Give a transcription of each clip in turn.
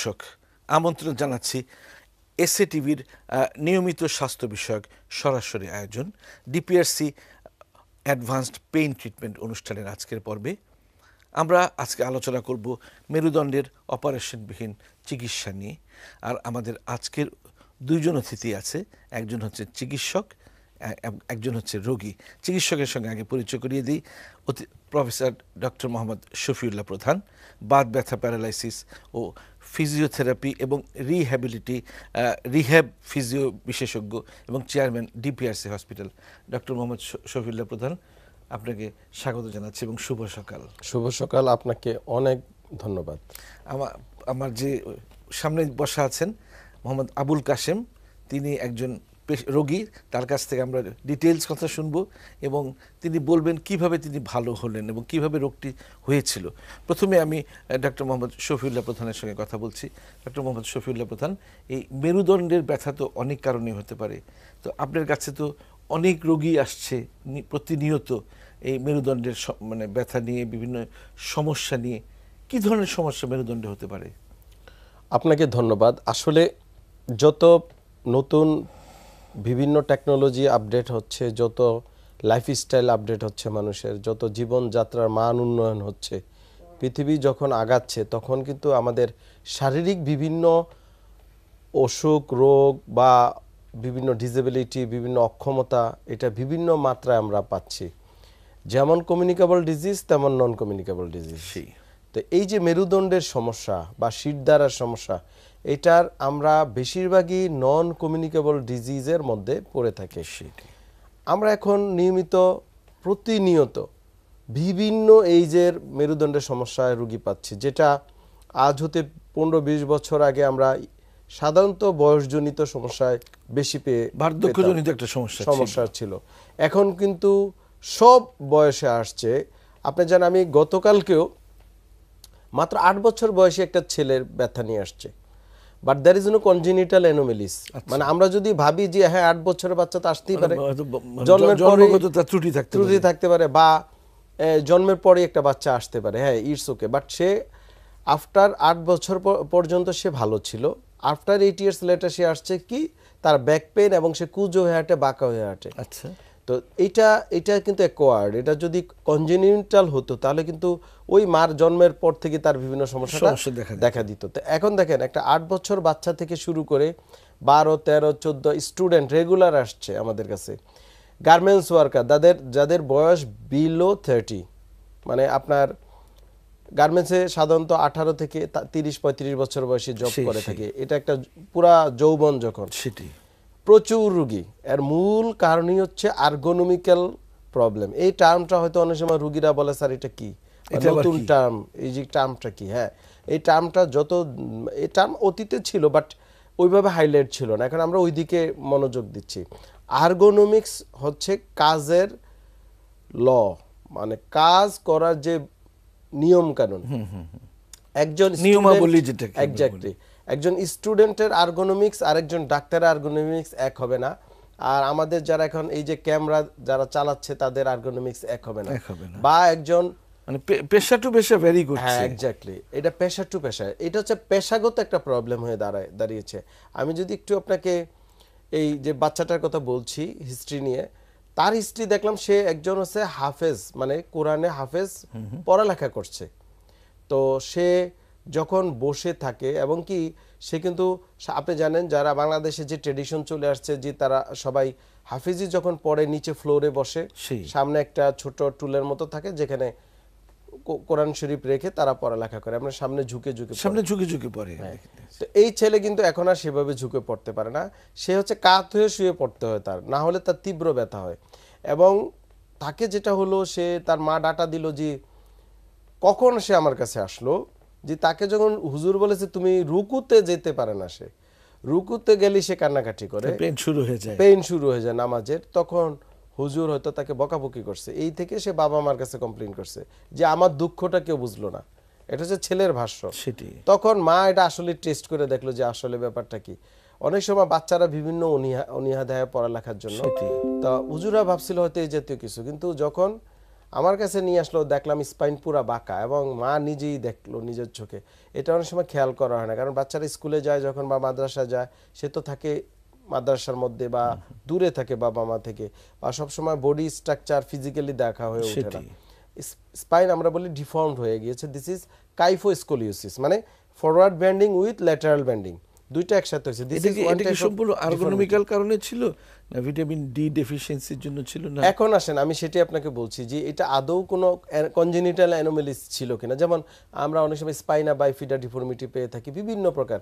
দর্শক আমন্ত্রণ জানাচ্ছি এসএ টিভির নিয়মিত স্বাস্থ্য বিষয়ক সরাসরি আয়োজন ডিপিআরসি অ্যাডভান্সড পেইন ট্রিটমেন্ট অনুষ্ঠানের আজকের পর্বে আমরা আজকে আলোচনা করব মেরুদণ্ডের অপারেশনবিহীন চিকিৎসা নিয়ে আর আমাদের আজকের দুইজন অতিথি আছে একজন হচ্ছে চিকিৎসক একজন হচ্ছে রোগী চিকিৎসকের সঙ্গে আগে পরিচয় করিয়ে দিই প্রফেসর ডক্টর মোহাম্মদ শফিউল্লাহ প্রধান বাত ব্যথা প্যারালাইসিস ও ফিজিওথেরাপি এবং রিহ্যাবিলিটি রিহ্যাব ফিজিও বিশেষজ্ঞ এবং chairman DPRC hospital doctor Mohammad Shafiullah Prodhan আপনাকে স্বাগত জানাচ্ছি এবং শুভ সকাল শুভ সকাল আপনাকে অনেক ধন্যবাদ আমার আমার যে সামনে বসা আছেন মোহাম্মদ আবুল কাশেম তিনি একজন রোগী তার কাছ থেকে আমরা ডিটেলস কথা শুনব এবং তিনি বলবেন কিভাবে তিনি ভালো হলেন এবং কিভাবে রোগটি হয়েছিল প্রথমে আমি ডক্টর মোহাম্মদ শফিউল্লাহ প্রধানের সঙ্গে কথা বলছি ডক্টর মোহাম্মদ শফিউল্লাহ প্রধান এই মেরুদণ্ডের ব্যথা তো অনেক কারণে হতে পারে তো আপনার কাছে তো অনেক রোগী আসছে প্রতিনিয়ত এই মেরুদণ্ডের মানে ব্যথা নিয়ে বিভিন্ন সমস্যা নিয়ে কি ধরনের সমস্যা মেরুদণ্ডে হতে পারে আপনাকে ধন্যবাদ আসলে যত নতুন বিভিন্ন টেকনোলজি আপডেট হচ্ছে যত লাইফস্টাইল আপডেট হচ্ছে মানুষের যত জীবনযাত্রার মান উন্নয়ন হচ্ছে পৃথিবী যখন আগাচ্ছে তখন কিন্তু আমাদের শারীরিক বিভিন্ন অসুখ রোগ বা বিভিন্ন ডিজেবিলিটি বিভিন্ন অক্ষমতা এটা বিভিন্ন মাত্রায় আমরা পাচ্ছি যেমন কমিউনিকেবল ডিজিজ তেমন নন কমিউনিকেবল ডিজিজ তো এই যে মেরুদণ্ডের সমস্যা বা শিরদারার সমস্যা এটার আমরা বেশিরভাগই নন কমিউনিকেবল ডিজিজের মধ্যে পড়ে থাকি আমরা এখন নিয়মিত প্রতিনিয়ত বিভিন্ন এইজের মেরুদণ্ডের সমস্যায় রুগী পাচ্ছি যেটা আজ হতে পনেরো বিশ বছর আগে আমরা সাধারণত বয়সজনিত সমস্যায় বেশি পেয়ে বার্ধক্যজনিত একটা সমস্যা সমস্যা ছিল এখন কিন্তু সব বয়সে আসছে আপনি জানেন আমি গতকালকেও মাত্র আট বছর বয়সে একটা ছেলের ব্যথা নিয়ে আসছে but there is no congenital anomalies মানে আমরা যদি ভাবি যে হ্যাঁ আট বছরের বাচ্চা তো আসতেই মানে পারে মানে জন্মের পরে ত্রুটি থাকতে ত্রুটি থাকতে পারে বা জন্মের পরে একটা বাচ্চা আসতে পারে হ্যাঁ ইটস ওকে বাট সে আফটার আট বছর পর্যন্ত সে ভালো ছিল আফটার এইট ইয়ার্স লেটার সে আসছে কি তার ব্যাক পেন এবং সে কুজো হয়ে হাঁটে বাঁকা হয়ে হাঁটে আচ্ছা তো এটা এটা কিন্তু অ্যাকোয়ার্ড এটা যদি কনজিনিউটাল হতো তাহলে কিন্তু ওই মার জন্মের পর থেকে তার বিভিন্ন সমস্যা দেখা দিত তো এখন দেখেন একটা আট বছর বাচ্চা থেকে শুরু করে বারো তেরো চোদ্দ স্টুডেন্ট রেগুলার আসছে আমাদের কাছে গার্মেন্টস ওয়ার্কার যাদের যাদের বয়স বিলো থার্টি মানে আপনার গার্মেন্টসে সাধারণত আঠারো থেকে তিরিশ পঁয়ত্রিশ বছর বয়সে জব করে থাকে এটা একটা পুরা যৌবন যখন সেটি প্রচুর রুগী এর মূল কারণই হচ্ছে আর্গোনমিক্যাল প্রবলেম এই টার্মটা হয়তো অনেক সময় রুগীরা বলে স্যার এটা কী নতুন টার্ম এই যে টার্মটা কি হ্যাঁ এই টার্মটা যত এই টার্ম অতীতে ছিল বাট ওইভাবে হাইলাইট ছিল না এখন আমরা ওইদিকে মনোযোগ দিচ্ছি আর্গোনমিক্স হচ্ছে কাজের ল মানে কাজ করার যে নিয়ম কানুন একজন নিয়মাবলী যেটা এক্স্যাক্টলি একজন স্টুডেন্টের আর্গোনমিক্স আর একজন ডাক্তারের আর্গোনমিক্স এক হবে না আর আমাদের যারা এখন এই যে ক্যামেরা যারা চালাচ্ছে তাদের আর্গোনমিক্স এক হবে না বা একজন মানে পেশা টু পেশা ভেরি গুড হ্যাঁ এক্স্যাক্টলি এটা পেশা টু পেশা এটা হচ্ছে পেশাগত একটা প্রবলেম হয়ে দাঁড়ায় দাঁড়িয়েছে আমি যদি একটু আপনাকে এই যে বাচ্চাটার কথা বলছি হিস্ট্রি নিয়ে তার হিস্ট্রি দেখলাম সে একজন হচ্ছে হাফেজ মানে কোরআনে হাফেজ পড়ালেখা করছে তো সে যখন বসে থাকে এবং কি সে কিন্তু আপনি জানেন যারা বাংলাদেশে যে ট্রেডিশন চলে আসছে যে তারা সবাই হাফিজি যখন পড়ে নিচে ফ্লোরে বসে সামনে একটা ছোট টুলের মতো থাকে যেখানে কোরআন শরীফ রেখে তারা পড়ালেখা করে আমরা সামনে ঝুঁকে ঝুঁকে সামনে ঝুঁকে ঝুঁকে পড়ে হ্যাঁ। তো এই ছেলে কিন্তু এখন আর সেভাবে ঝুঁকে পড়তে পারে না সে হচ্ছে কাত হয়ে শুয়ে পড়তে হয় তার না হলে তার তীব্র ব্যথা হয় এবং তাকে যেটা হলো সে তার মা ডাটা দিল যে কখন সে আমার কাছে আসলো যে তাকে যখন হুজুর বলেছে তুমি রুকুতে যেতে পারে না সে রুকুতে গেলে সে কান্নাকাটি করে পেন শুরু হয়ে যায় পেন শুরু হয়ে যায় নামাজের তখন হুজুর হয়তো তাকে বকাবকি করছে এই থেকে সে বাবা মার কাছে কমপ্লেন করছে যে আমার দুঃখটা কেউ বুঝলো না এটা হচ্ছে ছেলের ভাষ্য সেটি তখন মা এটা আসলে টেস্ট করে দেখলো যে আসলে ব্যাপারটা কি অনেক সময় বাচ্চারা বিভিন্ন অনিহা পড়ালেখার জন্য তা হুজুরা ভাবছিল হয়তো এই জাতীয় কিছু কিন্তু যখন আমার কাছে নিয়ে আসলো দেখলাম স্পাইন পুরা বাঁকা এবং মা নিজেই দেখলো নিজের চোখে এটা অনেক সময় খেয়াল করা হয় না কারণ বাচ্চারা স্কুলে যায় যখন বা মাদ্রাসা যায় সে তো থাকে মাদ্রাসার মধ্যে বা দূরে থাকে বাবা মা থেকে বা সবসময় বডি স্ট্রাকচার ফিজিক্যালি দেখা হয়ে ওঠে না স্পাইন আমরা বলি ডিফর্মড হয়ে গিয়েছে দিস ইজ কাইফোস্কোলিওসিস মানে forward bending with lateral bending দুইটা একসাথে হয়েছে এটা কি সম্পূর্ণ আর্গোনমিক্যাল কারণে ছিল না ভিটামিন ডি ডেফিসিয়েন্সির জন্য ছিল না এখন আসেন আমি সেটাই আপনাকে বলছি যে এটা আদৌ কোনো কনজেনিটাল অ্যানোমেলিস ছিল কিনা যেমন আমরা অনেক সময় স্পাইনা বাইফিডা ডিফর্মিটি পেয়ে থাকি বিভিন্ন প্রকার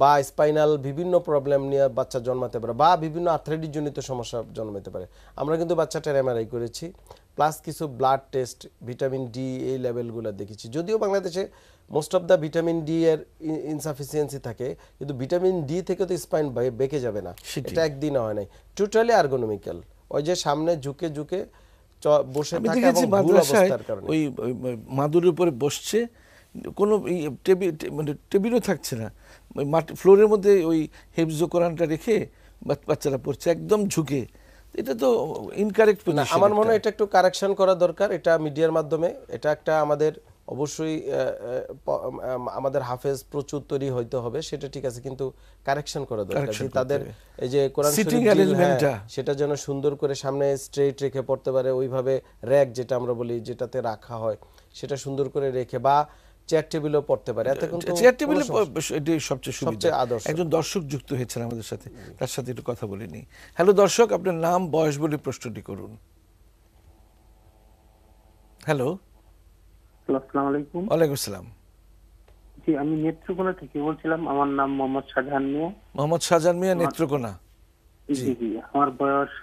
বা স্পাইনাল বিভিন্ন প্রবলেম নিয়ে বাচ্চা জন্মাতে পারে বা বিভিন্ন আর্থ্রাইটিস জনিত সমস্যা জন্মাতে পারে আমরা কিন্তু বাচ্চাটার এমআরআই করেছি প্লাস কিছু ব্লাড টেস্ট ভিটামিন ডি এই লেভেলগুলো দেখেছি যদিও বাংলাদেশে most of the vitamin D এর ইনসাফিসিয়েন্সি থাকে কিন্তু ভিটামিন ডি থেকে তো স্পাইন বেঁকে যাবে না এটা একদিন হয় নাই টোটালি আর্গোনমিক্যাল ওই যে সামনে ঝুঁকে ঝুঁকে বসে থাকে এবং ভুল অবস্থার কারণে ওই মাদুরের উপরে বসছে কোনো মানে টেবিলও থাকছে না ওই মাটি ফ্লোরের মধ্যে ওই হেফজো কোরআনটা রেখে বাচ্চারা পড়ছে একদম ঝুঁকে এটা তো ইনকারেক্ট আমার মনে হয় এটা একটু কারেকশন করা দরকার এটা মিডিয়ার মাধ্যমে এটা একটা আমাদের অবশ্যই আমাদের হাফেজ প্রচুর তৈরি হইতে হবে সেটা ঠিক আছে কিন্তু কারেকশন করা দরকার তাদের এই যে কোরআন শরীফটা হ্যাঁ, সেটা যেন সুন্দর করে সামনে স্ট্রেট রেখে পড়তে পারে ওইভাবে র্যাক যেটা আমরা বলি যেটাতে রাখা হয় সেটা সুন্দর করে রেখে বা চেয়ার টেবিলও পড়তে পারে এতে কিন্তু চেয়ার টেবিল সবচেয়ে সুবিধা আদর্শ একজন দর্শক যুক্ত হয়েছিল আমাদের সাথে তার সাথে একটু কথা বলিনি হ্যালো দর্শক আপনার নাম বয়স বলে প্রশ্নটি করুন হ্যালো আসসালামু আলাইকুম ওয়ালাইকুম আসসালাম জি আমি নেত্রকোনা থেকে বলছিলাম আমার নাম মোহাম্মদ শাহজাহান মিয়া মোহাম্মদ শাহজাহান মিয়া নেত্রকোনা জি জি আমার বয়স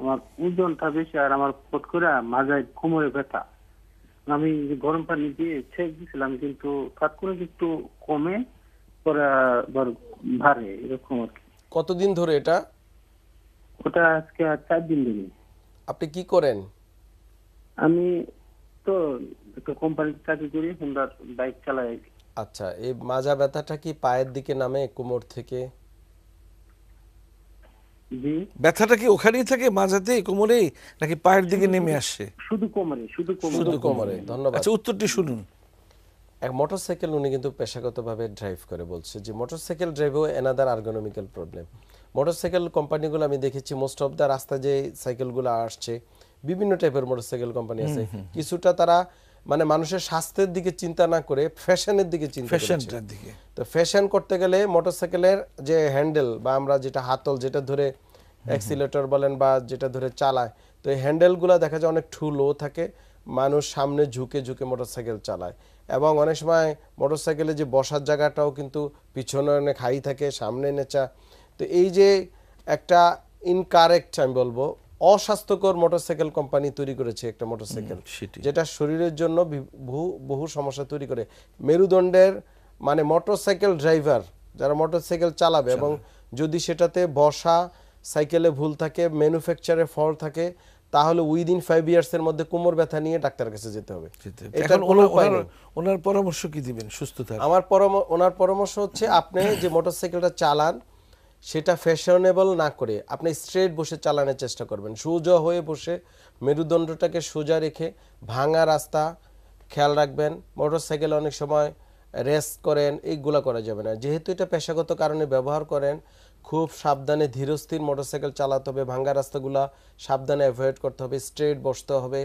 আমার ওজনটা বেশি আর আমার করে কোমরে ব্যথা আমি গরম পানি দিয়ে ছেঁক দিয়েছিলাম কিন্তু তাৎক্ষণিক একটু কমে পরে আবার ভারে এরকম আর কতদিন ধরে এটা ওটা আজকে আর চার দিন ধরে আপনি কি করেন আমি তো করি হোন্ডার বাইক চালাই আচ্ছা এই মাজা ব্যথাটা কি পায়ের দিকে নামে কোমর থেকে ব্যথাটা কি ওখানেই থাকে মাঝাতে কোমরে নাকি পায়ের দিকে নেমে শুধু কোমরে শুধু কোমরে শুধু কোমরে ধন্যবাদ আচ্ছা উত্তরটি শুনুন এক মোটরসাইকেল উনি কিন্তু পেশাগতভাবে ড্রাইভ করে বলছে যে মোটরসাইকেল ড্রাইভও এনাদার আর্গোনমিক্যাল প্রবলেম মোটরসাইকেল কোম্পানিগুলো আমি দেখেছি মোস্ট অফ দ্য রাস্তায় যে সাইকেলগুলো আসছে বিভিন্ন টাইপের মোটরসাইকেল কোম্পানি আছে কিছুটা তারা মানে মানুষের স্বাস্থ্যের দিকে চিন্তা না করে ফ্যাশনের দিকে চিন্তা ফ্যাশনটার দিকে তো ফ্যাশন করতে গেলে মোটরসাইকেলের যে হ্যান্ডেল বা আমরা যেটা হাতল যেটা ধরে অ্যাক্সিলেটর বলেন বা যেটা ধরে চালায় তো এই হ্যান্ডেলগুলো দেখা যায় অনেক ঠুলো থাকে মানুষ সামনে ঝুঁকে ঝুঁকে মোটরসাইকেল চালায় এবং অনেক সময় মোটরসাইকেলে যে বসার জায়গাটাও কিন্তু পিছনে অনেক হাই থাকে সামনে নেচা তো এই যে একটা ইনকারেক্ট আমি বলবো অস্বাস্থ্যকর মোটরসাইকেল কোম্পানি তৈরি করেছে একটা মোটরসাইকেল যেটা শরীরের জন্য বহু বহু সমস্যা তৈরি করে মেরুদণ্ডের মানে মোটরসাইকেল ড্রাইভার যারা মোটরসাইকেল চালাবে এবং যদি সেটাতে বসা সাইকেলে ভুল থাকে ম্যানুফ্যাকচারে ফল থাকে তাহলে উইদিন ফাইভ ইয়ার্স এর মধ্যে কোমর ব্যথা নিয়ে ডাক্তার কাছে যেতে হবে ওনার পরামর্শ কি দিবেন সুস্থ থাকা আমার ওনার পরামর্শ হচ্ছে আপনি যে মোটরসাইকেলটা চালান সেটা ফ্যাশনেবল না করে আপনি স্ট্রেট বসে চালানোর চেষ্টা করবেন সোজা হয়ে বসে মেরুদণ্ডটাকে সোজা রেখে ভাঙা রাস্তা খেয়াল রাখবেন মোটরসাইকেল অনেক সময় রেস করেন এইগুলা করা যাবে না যেহেতু এটা পেশাগত কারণে ব্যবহার করেন খুব সাবধানে ধীরস্থির মোটরসাইকেল চালাতে হবে ভাঙ্গা রাস্তাগুলা সাবধানে অ্যাভয়েড করতে হবে স্ট্রেট বসতে হবে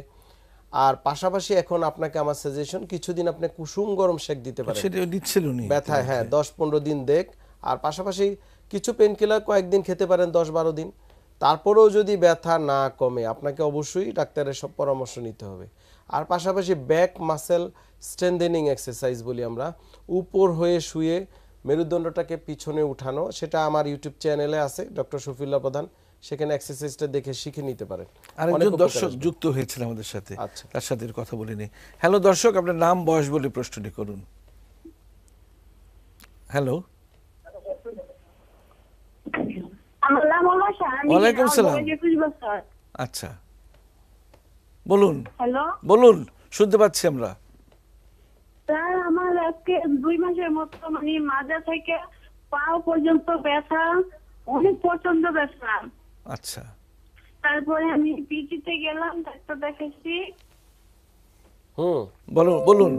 আর পাশাপাশি এখন আপনাকে আমার সাজেশন কিছুদিন আপনি কুসুম গরম শেক দিতে পারেন সেটা না ব্যথা হ্যাঁ আচ্ছা, আচ্ছা। দশ পনেরো দিন দেখ আর পাশাপাশি কিছু পেনকিলার কয়েকদিন খেতে পারেন দশ বারো দিন তারপরেও যদি ব্যথা না কমে আপনাকে অবশ্যই ডাক্তারের সব পরামর্শ নিতে হবে আর পাশাপাশি ব্যাক মাসেল স্ট্রেন্দেনিং এক্সারসাইজ বলি আমরা উপর হয়ে শুয়ে মেরুদণ্ডটাকে পিছনে উঠানো সেটা আমার ইউটিউব চ্যানেলে আছে ডক্টর শফিল্লা প্রধান সেখানে এক্সারসাইজটা দেখে শিখে নিতে পারেন আর একজন দর্শক যুক্ত হয়েছিল আমাদের সাথে আচ্ছা। তার সাথে কথা বলে নি হ্যালো দর্শক আপনার নাম বয়স বলে প্রশ্নটি করুন হ্যালো আমার নাম ওয়ালাইকুম সালাম আচ্ছা বলুন হ্যালো বলুন শুনতে পাচ্ছি আমরা স্যার আমার আজকে দুই মাসের মতো মানে মাজা থেকে পাও পর্যন্ত ব্যথা অনেক প্রচন্ড ব্যথা আচ্ছা তারপরে আমি পিজিতে গেলাম ডাক্তার দেখাইছি হুম বলুন বলুন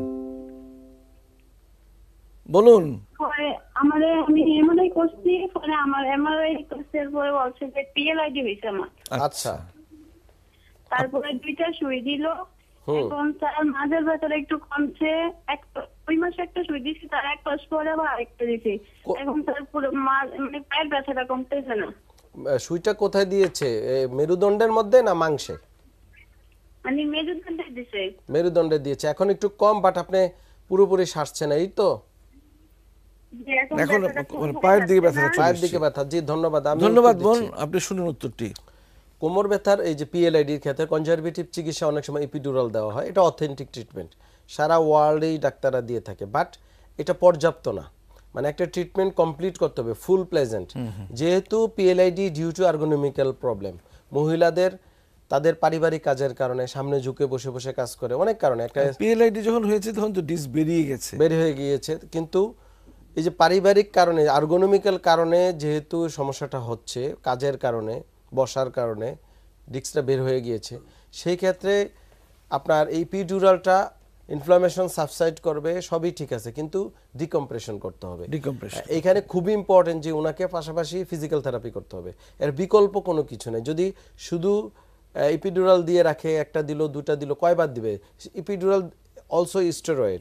বলুন পরে আমার আমি এমআরআই করছি পরে আমার এমআরআই করছে পরে বলছে যে পিএলআইডি হয়েছে আমার আচ্ছা তারপরে দুইটা সুই দিল এখন তার মাঝের ভেতরে একটু কমছে ওই মাসে একটা সুই দিছি তার এক মাস পরে আবার আরেকটা দিছি এখন তার পুরো মানে পায়ের ব্যথাটা কমতেছে না সুইটা কোথায় দিয়েছে মেরুদণ্ডের মধ্যে না মাংসে মানে মেরুদণ্ডে দিয়েছে মেরুদণ্ডে দিয়েছে এখন একটু কম বাট আপনি পুরোপুরি সারছে না এই তো এখন মানে পায়ের দিকে ব্যথা পায়ের দিকে ব্যথা জি ধন্যবাদ ধন্যবাদ বোন আপনি শুনুন উত্তরটি কোমর ব্যথার এই যে পিএলআইডির ক্ষেত্রে কনজারভেটিভ চিকিৎসা অনেক সময় ইপিডুরাল দেওয়া হয় এটা অথেন্টিক ট্রিটমেন্ট সারা ওয়ার্ল্ডেই ডাক্তাররা দিয়ে থাকে বাট এটা পর্যাপ্ত না মানে একটা ট্রিটমেন্ট কমপ্লিট করতে হবে ফুল প্লেজেন্ট যেহেতু PLID due to ergonomical problem মহিলাদের তাদের পারিবারিক কাজের কারণে সামনে ঝুঁকে বসে বসে কাজ করে অনেক কারণে একটা পিএলআইডি যখন হয়েছে তখন তো ডিস বেরিয়ে গেছে বের হয়ে গিয়েছে কিন্তু এই যে পারিবারিক কারণে আর্গোনমিক্যাল কারণে যেহেতু সমস্যাটা হচ্ছে কাজের কারণে বসার কারণে ডিস্কটা বের হয়ে গিয়েছে সেই ক্ষেত্রে আপনার এই পিডুরালটা ইনফ্লামেশন সাবসাইড করবে সবই ঠিক আছে কিন্তু ডিকম্প্রেশন করতে হবে ডিকম্প্রেশন এখানে খুবই ইম্পর্টেন্ট যে ওনাকে পাশাপাশি ফিজিক্যাল থেরাপি করতে হবে এর বিকল্প কোনো কিছু নেই যদি শুধু ইপিডুরাল দিয়ে রাখে একটা দিল দুটা দিল কয়বার দিবে ইপিডুরাল অলসো স্টেরয়েড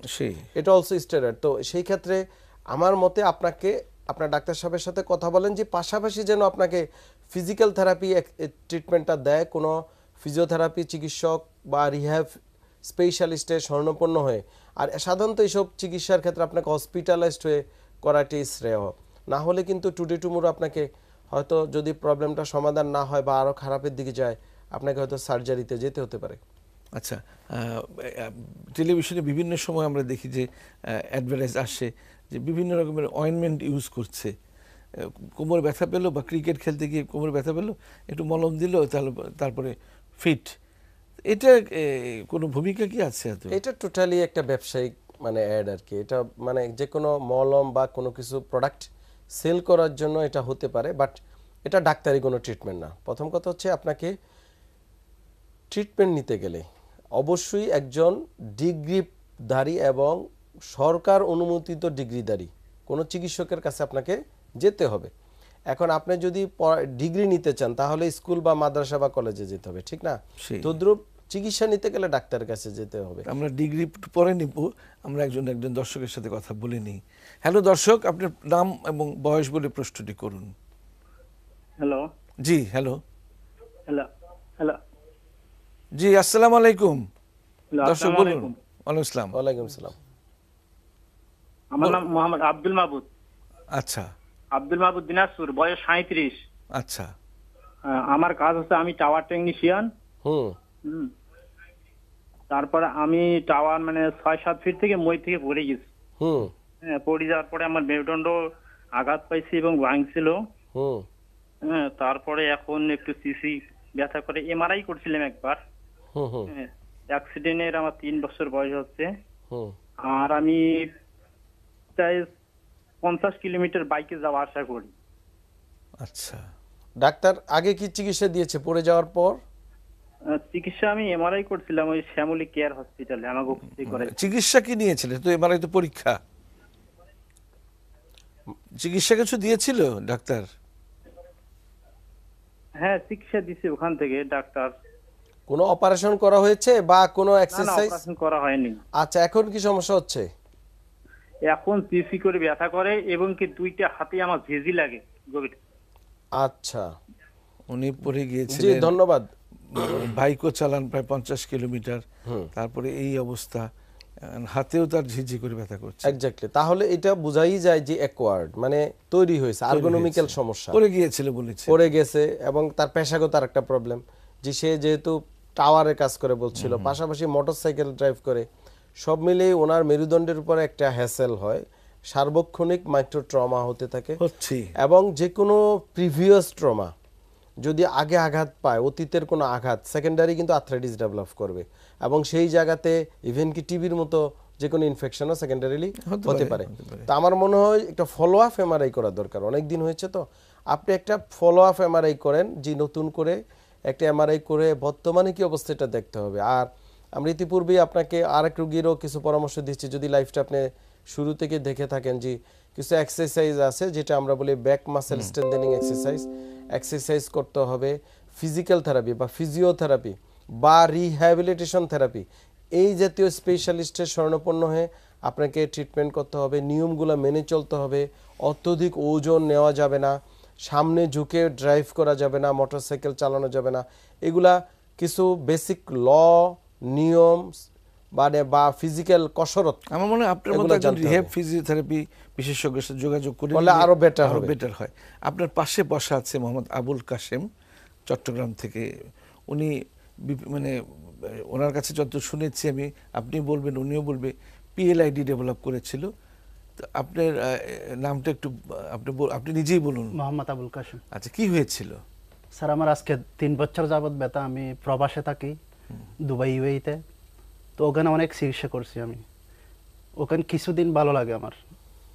এটা অলসো স্টেরয়েড তো সেই ক্ষেত্রে আমার মতে আপনাকে আপনার ডাক্তার সাহেবের সাথে কথা বলেন যে পাশাপাশি যেন আপনাকে ফিজিক্যাল থেরাপি ট্রিটমেন্টটা দেয় কোনো ফিজিওথেরাপি চিকিৎসক বা রিহ্যাব স্পেশালিস্টের স্বর্ণপন্ন হয়ে আর সাধারণত এইসব চিকিৎসার ক্ষেত্রে আপনাকে হসপিটালাইজড হয়ে করাটি শ্রেয় না হলে কিন্তু টুডে টুমোরো আপনাকে হয়তো যদি প্রবলেমটা সমাধান না হয় বা আরও খারাপের দিকে যায় আপনাকে হয়তো সার্জারিতে যেতে হতে পারে আচ্ছা টেলিভিশনে বিভিন্ন সময় আমরা দেখি যে অ্যাডভার্টাইজ আসে যে বিভিন্ন রকমের অয়েনমেন্ট ইউজ করছে কোমরে ব্যথা পেলো বা ক্রিকেট খেলতে গিয়ে কোমরে ব্যথা পেলো একটু মলম দিল তাহলে তারপরে ফিট এটা কোনো ভূমিকা কি আছে এটা টোটালি একটা ব্যবসায়িক মানে অ্যাড আর কি এটা মানে যে কোনো মলম বা কোনো কিছু প্রোডাক্ট সেল করার জন্য এটা হতে পারে বাট এটা ডাক্তারি কোনো ট্রিটমেন্ট না প্রথম কথা হচ্ছে আপনাকে ট্রিটমেন্ট নিতে গেলে অবশ্যই একজন ডিগ্রিধারী এবং সরকার অনুমোদিত ডিগ্রিদারি কোনো চিকিৎসকের কাছে আপনাকে যেতে হবে এখন আপনি যদি ডিগ্রি নিতে চান তাহলে স্কুল বা মাদ্রাসা বা কলেজে যেতে হবে ঠিক না তদ্রুপ চিকিৎসা নিতে গেলে ডাক্তারের কাছে যেতে হবে আমরা ডিগ্রি পরে নিব আমরা একজন একজন দর্শকের সাথে কথা বলে নিই হ্যালো দর্শক আপনার নাম এবং বয়স বলে প্রশ্নটি করুন হ্যালো জি হ্যালো হ্যালো হ্যালো জি আসসালামু আলাইকুম দর্শক বলুন ওয়ালাইকুম আসসালাম ওয়ালাইকুম আসসালাম আমার নাম মোহাম্মদ আব্দুল মাহবুদ আচ্ছা আব্দুল মাহবুদ দিনাজপুর বয়স সাঁত্রিশ আচ্ছা আমার কাজ হচ্ছে আমি টাওয়ার টেকনিশিয়ান তারপর আমি টাওয়ার মানে ছয় সাত ফিট থেকে মই থেকে পড়ে গেছি হ্যাঁ, পড়ে যাওয়ার পরে আমার মেরুদণ্ড আঘাত পাইছি এবং ভাঙছিল হ্যাঁ তারপরে এখন একটু সিসি ব্যথা করে এমআরআই করছিলাম একবার হুম অ্যাক্সিডেন্টের আমার তিন বছর বয়স হচ্ছে আর আমি সপ্তাহে পঞ্চাশ কিলোমিটার বাইকে যাওয়া আশা করি আচ্ছা ডাক্তার আগে কি চিকিৎসা দিয়েছে পড়ে যাওয়ার পর চিকিৎসা আমি এমআরআই করছিলাম ওই শ্যামলী কেয়ার হসপিটালে আমাকে করে চিকিৎসা কি নিয়েছিলেন তো এমআরআই তো পরীক্ষা চিকিৎসা কিছু দিয়েছিল ডাক্তার হ্যাঁ চিকিৎসা দিয়েছি ওখান থেকে ডাক্তার কোনো অপারেশন করা হয়েছে বা কোনো এক্সারসাইজ করা হয়নি আচ্ছা এখন কি সমস্যা হচ্ছে এখন পিসি করে ব্যথা করে এবং কি দুইটা হাতে আমার ভেজি লাগে গভীর আচ্ছা উনি পড়ে গিয়েছিলেন জি ধন্যবাদ বাইকও চালান প্রায় পঞ্চাশ কিলোমিটার তারপরে এই অবস্থা হাতেও তার ঝিঝি করে ব্যথা করছে এক্স্যাক্টলি তাহলে এটা বোঝাই যায় যে অ্যাকোয়ার্ড মানে তৈরি হয়েছে আর্গোনমিক্যাল সমস্যা পড়ে গিয়েছিল বলেছে পড়ে গেছে এবং তার পেশাগত তার একটা প্রবলেম যে সে যেহেতু টাওয়ারে কাজ করে বলছিল পাশাপাশি মোটরসাইকেল ড্রাইভ করে সব মিলে ওনার মেরুদণ্ডের উপর একটা হ্যাসেল হয় সার্বক্ষণিক মাইক্রো ট্রমা হতে থাকে এবং যে কোনো প্রিভিয়াস ট্রমা যদি আগে আঘাত পায় অতীতের কোনো আঘাত সেকেন্ডারি কিন্তু আর্থ্রাইটিস ডেভেলপ করবে এবং সেই জায়গাতে ইভেন কি টিভির মতো যে কোনো ইনফেকশনও সেকেন্ডারিলি হতে পারে তো আমার মনে হয় একটা ফলো আপ এমআরআই করা দরকার অনেক দিন হয়েছে তো আপনি একটা ফলো আপ এমআরআই করেন যে নতুন করে একটা এমআরআই করে বর্তমানে কি অবস্থাটা দেখতে হবে আর আমরা ইতিপূর্বেই আপনাকে আর এক রুগীরও কিছু পরামর্শ দিচ্ছি যদি লাইফটা আপনি শুরু থেকে দেখে থাকেন যে কিছু এক্সারসাইজ আছে যেটা আমরা বলি back muscle strengthening exercise exercise করতে হবে ফিজিক্যাল থেরাপি বা ফিজিওথেরাপি বা রিহ্যাবিলিটেশন থেরাপি এই জাতীয় স্পেশালিস্টের স্বর্ণপন্ন হয়ে আপনাকে ট্রিটমেন্ট করতে হবে নিয়মগুলো মেনে চলতে হবে অত্যধিক ওজন নেওয়া যাবে না সামনে ঝুঁকে ড্রাইভ করা যাবে না মোটরসাইকেল চালানো যাবে না এগুলা কিছু বেসিক ল নিয়ম মানে বা ফিজিক্যাল কসরত আমার মনে হয় আপনার মতো একজন রিহ্যাব ফিজিওথেরাপি বিশেষজ্ঞের সাথে যোগাযোগ করি বলে আরো বেটার হবে বেটার হয় আপনার পাশে বসা আছে মোহাম্মদ আবুল কাশেম চট্টগ্রাম থেকে উনি মানে ওনার কাছে যত শুনেছি আমি আপনি বলবেন উনিও বলবে পিএলআইডি ডেভেলপ করেছিল তো আপনার নামটা একটু আপনি আপনি নিজেই বলুন মোহাম্মদ আবুল কাশেম আচ্ছা কি হয়েছিল স্যার আমার আজকে তিন বছর যাবৎ ব্যথা আমি প্রবাসে থাকি দুবাই ইউএইতে তো ওখানে অনেক চিকিৎসা করছি আমি ওখানে কিছুদিন ভালো লাগে আমার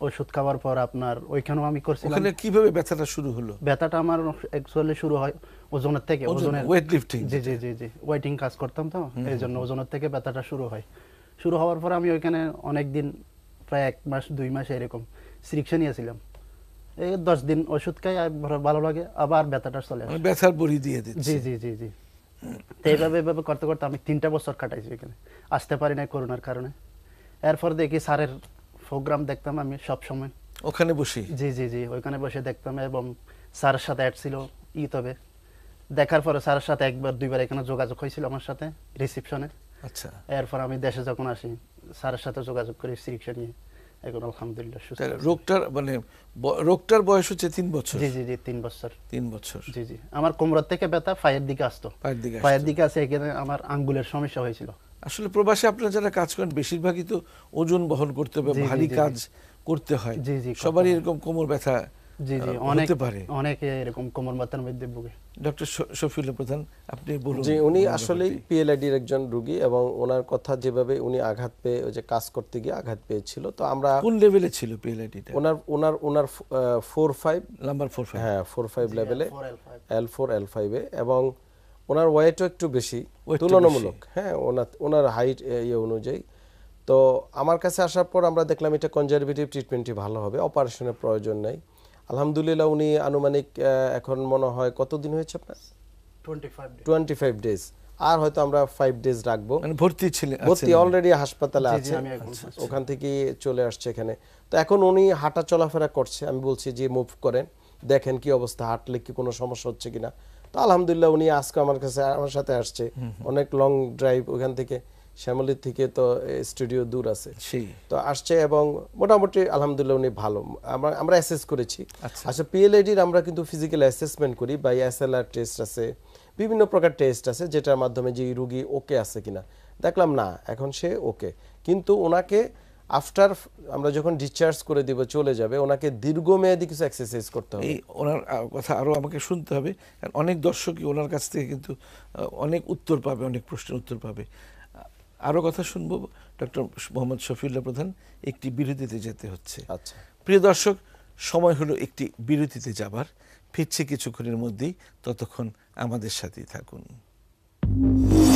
ওষুধ খাওয়ার পর আপনার ওইখানেও আমি করছি ওখানে কিভাবে ব্যথাটা শুরু হলো ব্যথাটা আমার অ্যাকচুয়ালি শুরু হয় ওজনের থেকে ওজনের ওয়েট লিফটিং জি জি জি জি ওয়েটিং কাজ করতাম তো এই জন্য ওজনের থেকে ব্যথাটা শুরু হয় শুরু হওয়ার পর আমি ওইখানে অনেক দিন প্রায় এক মাস দুই মাস এরকম চিকিৎসা নিয়েছিলাম এই দশ দিন ওষুধ খাই ভালো লাগে আবার ব্যথাটা চলে মানে আসে ব্যথার বড়ি দিয়ে দিচ্ছি জি জি জি জি তো এইভাবে এভাবে করতে করতে আমি তিনটা বছর কাটাইছি এখানে আসতে পারি নাই করোনার কারণে এরপর দেখি স্যারের প্রোগ্রাম দেখতাম আমি সব সময় ওখানে বসি জি জি জি ওইখানে বসে দেখতাম এবং স্যারের সাথে অ্যাড ছিল ই তবে দেখার পরে স্যারের সাথে একবার দুইবার এখানে যোগাযোগ হয়েছিল আমার সাথে রিসিপশনে আচ্ছা এরপর আমি দেশে যখন আসি স্যারের সাথে যোগাযোগ করি সিলেকশন নিয়ে এখন আলহামদুলিল্লাহ সুস্থ রোগটার মানে রোগটার বয়স হচ্ছে তিন বছর জি জি জি তিন বছর তিন বছর জি জি আমার কোমর থেকে ব্যথা পায়ের দিকে আসতো পায়ের দিকে পায়ের দিকে আসে এখানে আমার আঙ্গুলের সমস্যা হয়েছিল আসলে প্রবাসে আপনারা যারা কাজ করেন বেশিরভাগই তো ওজন বহন করতে হবে ভারী কাজ করতে হয় জি জি সবারই এরকম কোমর ব্যথা জি জি অনেক পারে অনেকে এরকম কোমর ব্যথার মধ্যে ভুগে ডক্টর শফিউল্লাহ প্রধান আপনি বলুন জি উনি আসলে পিএলআইডির একজন রোগী এবং ওনার কথা যেভাবে উনি আঘাত পেয়ে ওই যে কাজ করতে গিয়ে আঘাত পেয়েছিল তো আমরা কোন লেভেলে ছিল পিএলআইডিটা ওনার ওনার ওনার 4 5 নাম্বার 4 5 হ্যাঁ 4 5 লেভেলে L4 L5 এ এবং ওনার ওয়েটও একটু বেশি তুলনামূলক হ্যাঁ ওনার ওনার হাইট ইয়ে অনুযায়ী তো আমার কাছে আসার পর আমরা দেখলাম এটা কনজারভেটিভ ট্রিটমেন্টই ভালো হবে অপারেশনের প্রয়োজন নাই আলহামদুলিল্লাহ উনি আনুমানিক এখন মনে হয় কতদিন হয়েছে আপনার টোয়েন্টি ফাইভ ডেজ আর হয়তো আমরা ফাইভ ডেজ রাখবো মানে ভর্তি ছিলেন ভর্তি অলরেডি হাসপাতালে আছে আচ্ছা, ওখান থেকে চলে আসছে এখানে তো এখন উনি হাঁটা চলাফেরা করছে আমি বলছি যে মুভ করেন দেখেন কি অবস্থা হাঁটলে কি কোনো সমস্যা হচ্ছে কিনা তো আলহামদুলিল্লাহ উনি আজকে আমার কাছে আমার সাথে আসছে অনেক লং ড্রাইভ ওখান থেকে শ্যামলীর থেকে তো স্টুডিও দূর আছে তো আসছে এবং মোটামুটি আলহামদুলিল্লাহ উনি ভালো আমরা আমরা অ্যাসেস করেছি আচ্ছা পিএলআইডির আমরা কিন্তু ফিজিক্যাল অ্যাসেসমেন্ট করি বা এসএলআর টেস্ট আছে বিভিন্ন প্রকার টেস্ট আছে যেটার মাধ্যমে যে রুগী ওকে আছে কিনা দেখলাম না এখন সে ওকে কিন্তু ওনাকে আফটার আমরা যখন ডিসচার্জ করে দিব চলে যাবে ওনাকে দীর্ঘমেয়াদী কিছু এক্সারসাইজ করতে হবে ওনার কথা আরও আমাকে শুনতে হবে অনেক দর্শকই ওনার কাছ থেকে কিন্তু অনেক উত্তর পাবে অনেক প্রশ্নের উত্তর পাবে আরও কথা শুনবো ডক্টর মোহাম্মদ শফিউল্লাহ প্রধান একটি বিরতিতে যেতে হচ্ছে আচ্ছা প্রিয় দর্শক সময় হলো একটি বিরতিতে যাবার ফিরছে কিছুক্ষণের মধ্যেই ততক্ষণ আমাদের সাথেই থাকুন